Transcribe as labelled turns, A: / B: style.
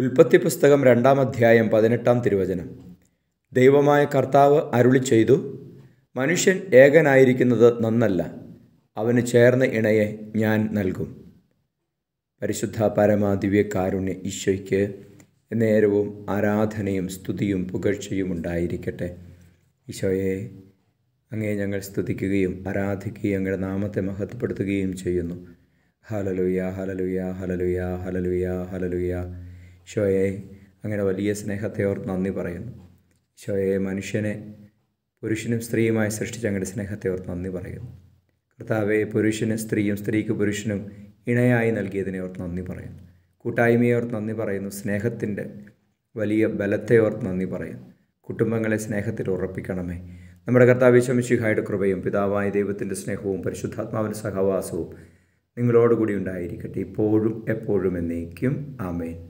A: ഉൽപ്പത്തി പുസ്തകം രണ്ടാം അധ്യായം പതിനെട്ടാം തിരുവചനം ദൈവമായ കർത്താവ് അരുളി ചെയ്തു മനുഷ്യൻ ഏകനായിരിക്കുന്നത് നന്നല്ല അവന് ചേർന്ന ഇണയെ ഞാൻ നൽകും പരിശുദ്ധ പരമാദിവ്യ കാരുണ്യ ഈശോയ്ക്ക് നേരവും ആരാധനയും സ്തുതിയും പുകഴ്ചയും ഉണ്ടായിരിക്കട്ടെ ഈശോയെ അങ്ങേ ഞങ്ങൾ സ്തുതിക്കുകയും ആരാധിക്കുകയും അങ്ങയുടെ നാമത്തെ മഹത്വപ്പെടുത്തുകയും ചെയ്യുന്നു ഹലലുയ ഹലലുയ ഹലലുയ ഹലലുയ ഹലലുയ ഷോയെ അങ്ങനെ വലിയ സ്നേഹത്തെ ഓർത്ത് നന്ദി പറയുന്നു ഷോയെ മനുഷ്യനെ പുരുഷനും സ്ത്രീയുമായി സൃഷ്ടിച്ച അങ്ങനെ സ്നേഹത്തെ ഓർത്ത് നന്ദി പറയുന്നു കർത്താവെ പുരുഷന് സ്ത്രീയും സ്ത്രീക്ക് പുരുഷനും ഇണയായി നൽകിയതിനെ ഓർത്ത് നന്ദി പറയുന്നു കൂട്ടായ്മയെ ഓർത്ത് നന്ദി പറയുന്നു സ്നേഹത്തിൻ്റെ വലിയ ബലത്തെ ഓർത്ത് നന്ദി പറയുന്നു കുടുംബങ്ങളെ സ്നേഹത്തിൽ ഉറപ്പിക്കണമേ നമ്മുടെ കർത്താവ് ശമിശിഹായുടെ കൃപയും പിതാവായ ദൈവത്തിൻ്റെ സ്നേഹവും പരിശുദ്ധാത്മാവിൻ്റെ സഹവാസവും നിങ്ങളോടുകൂടി ഉണ്ടായിരിക്കട്ടെ ഇപ്പോഴും എപ്പോഴും എന്നേക്കും ആമേൻ